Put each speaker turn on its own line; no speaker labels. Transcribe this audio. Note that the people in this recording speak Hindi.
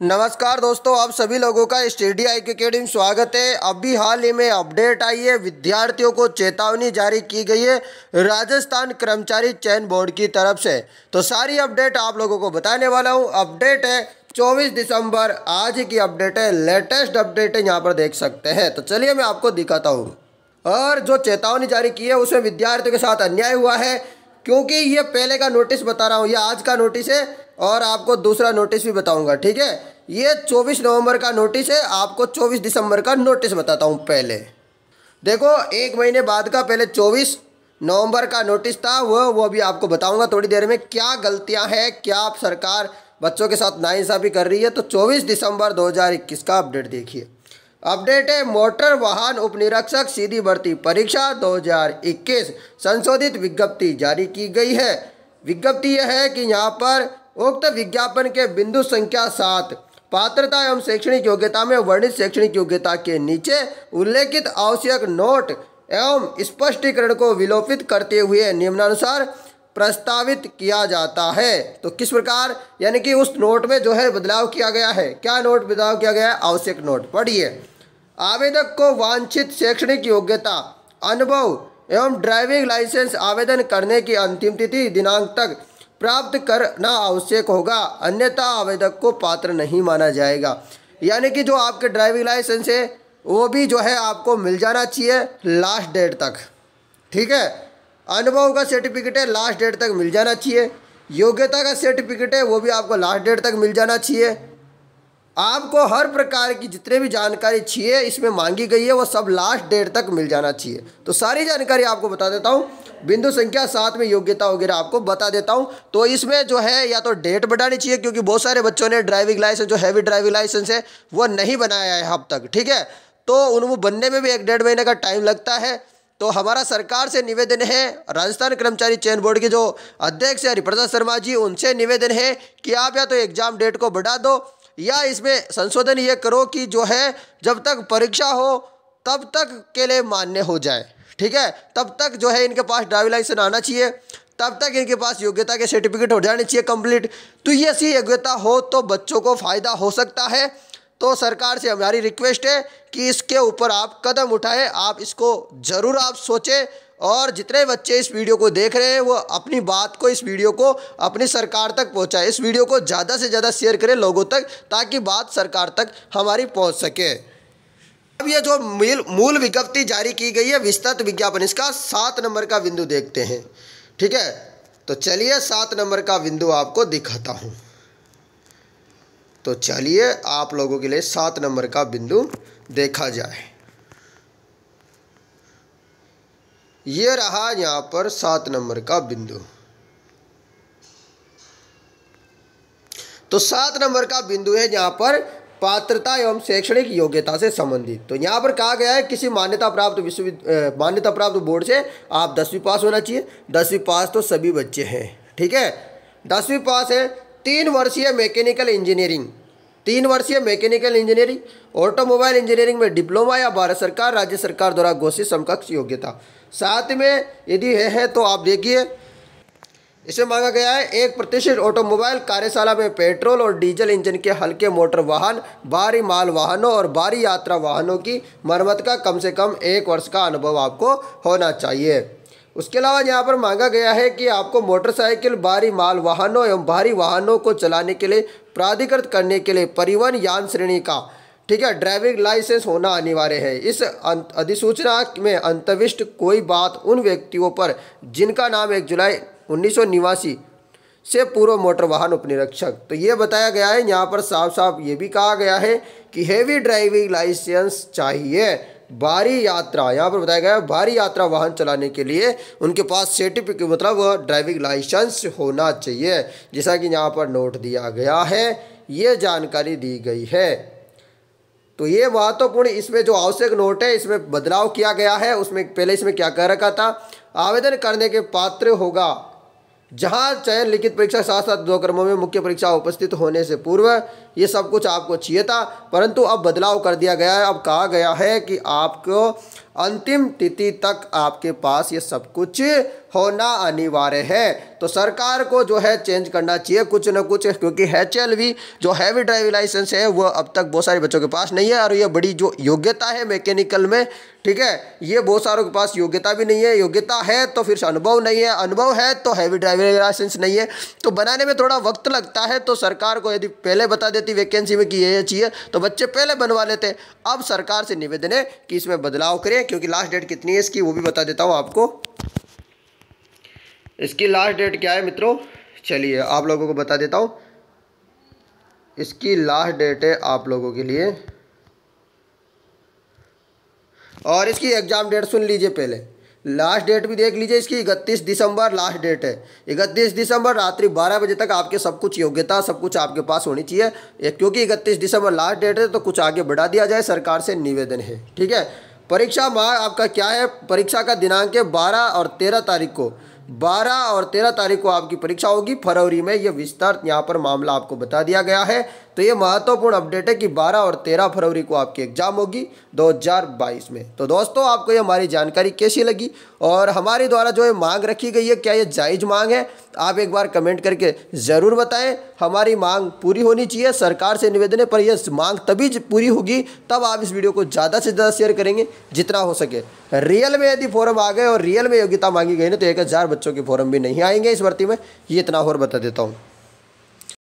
नमस्कार दोस्तों आप सभी लोगों का स्टेडी आई के अकेडमी स्वागत है अभी हाल ही में अपडेट आई है विद्यार्थियों को चेतावनी जारी की गई है राजस्थान कर्मचारी चयन बोर्ड की तरफ से तो सारी अपडेट आप लोगों को बताने वाला हूँ अपडेट है 24 दिसंबर आज की अपडेट है लेटेस्ट अपडेट है यहाँ पर देख सकते हैं तो चलिए मैं आपको दिखाता हूँ और जो चेतावनी जारी की है उसमें विद्यार्थियों के साथ अन्याय हुआ है क्योंकि ये पहले का नोटिस बता रहा हूँ ये आज का नोटिस है और आपको दूसरा नोटिस भी बताऊँगा ठीक है ये 24 नवंबर का नोटिस है आपको 24 दिसंबर का नोटिस बताता हूँ पहले देखो एक महीने बाद का पहले 24 नवंबर का नोटिस था वो वो अभी आपको बताऊंगा थोड़ी देर में क्या गलतियाँ हैं क्या आप सरकार बच्चों के साथ नाइंसाफ़ी कर रही है तो 24 दिसंबर 2021 का अपडेट देखिए अपडेट है मोटर वाहन उपनिरीक्षक सीधी भर्ती परीक्षा 2021 संशोधित विज्ञप्ति जारी की गई है विज्ञप्ति यह है कि यहाँ पर उक्त विज्ञापन के बिंदु संख्या सात पात्रता एवं शैक्षणिक योग्यता में वर्णित शैक्षणिक योग्यता के नीचे उल्लेखित आवश्यक नोट एवं स्पष्टीकरण को विलोपित करते हुए निम्नानुसार प्रस्तावित किया जाता है तो किस प्रकार यानी कि उस नोट में जो है बदलाव किया गया है क्या नोट बदलाव किया गया है आवश्यक नोट पढ़िए आवेदक को वांछित शैक्षणिक योग्यता अनुभव एवं ड्राइविंग लाइसेंस आवेदन करने की अंतिम तिथि दिनांक तक प्राप्त करना आवश्यक होगा अन्यथा आवेदक को पात्र नहीं माना जाएगा यानी कि जो आपके ड्राइविंग लाइसेंस है वो भी जो है आपको मिल जाना चाहिए लास्ट डेट तक ठीक है अनुभव का सर्टिफिकेट है लास्ट डेट तक मिल जाना चाहिए योग्यता का सर्टिफिकेट है वो भी आपको लास्ट डेट तक मिल जाना चाहिए आपको हर प्रकार की जितने भी जानकारी चाहिए इसमें मांगी गई है वो सब लास्ट डेट तक मिल जाना चाहिए तो सारी जानकारी आपको बता देता हूँ बिंदु संख्या सात में योग्यता वगैरह आपको बता देता हूँ तो इसमें जो है या तो डेट बढ़ानी चाहिए क्योंकि बहुत सारे बच्चों ने ड्राइविंग लाइसेंस जो हैवी ड्राइविंग लाइसेंस है वो नहीं बनाया है अब तक ठीक है तो उनको बनने में भी एक डेढ़ महीने का टाइम लगता है तो हमारा सरकार से निवेदन है राजस्थान कर्मचारी चयन बोर्ड के जो अध्यक्ष है हरिप्रसाद शर्मा जी उनसे निवेदन है कि आप या तो एग्जाम डेट को बढ़ा दो या इसमें संशोधन ये करो कि जो है जब तक परीक्षा हो तब तक के लिए मान्य हो जाए ठीक है तब तक जो है इनके पास ड्राइविंग लाइसेंस आना चाहिए तब तक इनके पास योग्यता के सर्टिफिकेट हो जाने चाहिए कंप्लीट तो ये ऐसी योग्यता हो तो बच्चों को फ़ायदा हो सकता है तो सरकार से हमारी रिक्वेस्ट है कि इसके ऊपर आप कदम उठाएं आप इसको ज़रूर आप सोचें और जितने बच्चे इस वीडियो को देख रहे हैं वो अपनी बात को इस वीडियो को अपनी सरकार तक पहुँचाए इस वीडियो को ज़्यादा से ज़्यादा शेयर करें लोगों तक ताकि बात सरकार तक हमारी पहुँच सके अब यह जो मूल मूल विज्ञप्ति जारी की गई है विस्तृत विज्ञापन इसका सात नंबर का बिंदु देखते हैं ठीक है तो चलिए सात नंबर का बिंदु आपको दिखाता हूँ तो चलिए आप लोगों के लिए सात नंबर का बिंदु देखा जाए ये रहा यहाँ पर सात नंबर का बिंदु तो सात नंबर का बिंदु है यहाँ पर पात्रता एवं शैक्षणिक योग्यता से संबंधित तो यहाँ पर कहा गया है किसी मान्यता प्राप्त विश्वविद्यालय मान्यता प्राप्त बोर्ड से आप दसवीं पास होना चाहिए दसवीं पास तो सभी बच्चे हैं ठीक है दसवीं पास है तीन वर्षीय मैकेनिकल इंजीनियरिंग तीन वर्षीय मैकेनिकल इंजीनियरिंग ऑटोमोबाइल इंजीनियरिंग में डिप्लोमा या भारत सरकार राज्य सरकार द्वारा घोषित समकक्ष योग्यता साथ में यदि है, है तो आप देखिए इसे मांगा गया है एक प्रतिशत ऑटोमोबाइल कार्यशाला में पेट्रोल और डीजल इंजन के हल्के मोटर वाहन भारी माल वाहनों और भारी यात्रा वाहनों की मरम्मत का कम से कम एक वर्ष का अनुभव आपको होना चाहिए उसके अलावा यहाँ पर मांगा गया है कि आपको मोटरसाइकिल भारी माल वाहनों एवं भारी वाहनों को चलाने के लिए प्राधिकृत करने के लिए परिवहन यान श्रेणी का ठीक है ड्राइविंग लाइसेंस होना अनिवार्य है इस अं- अधिसूचना में अंतविष्ट कोई बात उन व्यक्तियों पर जिनका नाम एक जुलाई उन्नीस से पूर्व मोटर वाहन उपनिरीक्षक तो ये बताया गया है यहाँ पर साफ साफ ये भी कहा गया है कि हेवी ड्राइविंग लाइसेंस चाहिए भारी यात्रा यहाँ पर बताया गया है भारी यात्रा वाहन चलाने के लिए उनके पास सर्टिफिकेट मतलब ड्राइविंग लाइसेंस होना चाहिए जैसा कि यहाँ पर नोट दिया गया है ये जानकारी दी गई है तो ये महत्वपूर्ण इसमें जो आवश्यक नोट है इसमें बदलाव किया गया है उसमें पहले इसमें क्या कह रखा था आवेदन करने के पात्र होगा जहाँ चयन लिखित परीक्षा साथ साथ दो क्रमों में मुख्य परीक्षा उपस्थित होने से पूर्व ये सब कुछ आपको चाहिए था परंतु अब बदलाव कर दिया गया है अब कहा गया है कि आपको अंतिम तिथि तक आपके पास ये सब कुछ होना अनिवार्य है तो सरकार को जो है चेंज करना चाहिए कुछ ना कुछ क्योंकि एच जो हैवी ड्राइविंग लाइसेंस है वो अब तक बहुत सारे बच्चों के पास नहीं है और ये बड़ी जो योग्यता है मैकेनिकल में ठीक है ये बहुत सारों के पास योग्यता भी नहीं है योग्यता है तो फिर अनुभव नहीं है अनुभव है तो हैवी ड्राइविंग लाइसेंस नहीं है तो बनाने में थोड़ा वक्त लगता है तो सरकार को यदि पहले बता देती वैकेंसी में कि ये चाहिए तो बच्चे पहले बनवा लेते अब सरकार से निवेदन है कि इसमें बदलाव करें हैं क्योंकि लास्ट डेट कितनी है इसकी वो भी बता देता हूँ आपको इसकी लास्ट डेट क्या है मित्रों चलिए आप लोगों को बता देता हूँ इसकी लास्ट डेट है आप लोगों के लिए और इसकी एग्ज़ाम डेट सुन लीजिए पहले लास्ट डेट भी देख लीजिए इसकी इकतीस दिसंबर लास्ट डेट है इकतीस दिसंबर रात्रि बारह बजे तक आपके सब कुछ योग्यता सब कुछ आपके पास होनी चाहिए क्योंकि इकतीस दिसंबर लास्ट डेट है तो कुछ आगे बढ़ा दिया जाए सरकार से निवेदन है ठीक है परीक्षा माह आपका क्या है परीक्षा का दिनांक है बारह और तेरह तारीख को बारह और तेरह तारीख को आपकी परीक्षा होगी फरवरी में यह विस्तार यहाँ पर मामला आपको बता दिया गया है तो ये महत्वपूर्ण अपडेट है कि 12 और 13 फरवरी को आपकी एग्ज़ाम होगी 2022 में तो दोस्तों आपको ये हमारी जानकारी कैसी लगी और हमारे द्वारा जो ये मांग रखी गई है क्या ये जायज़ मांग है आप एक बार कमेंट करके ज़रूर बताएं हमारी मांग पूरी होनी चाहिए सरकार से निवेदन है पर यह मांग तभी पूरी होगी तब आप इस वीडियो को ज़्यादा से ज़्यादा शेयर करेंगे जितना हो सके रियल में यदि फॉरम आ गए और रियल में योग्यता मांगी गई ना तो एक हज़ार बच्चों के फॉरम भी नहीं आएंगे इस भर्ती में ये इतना और बता देता हूँ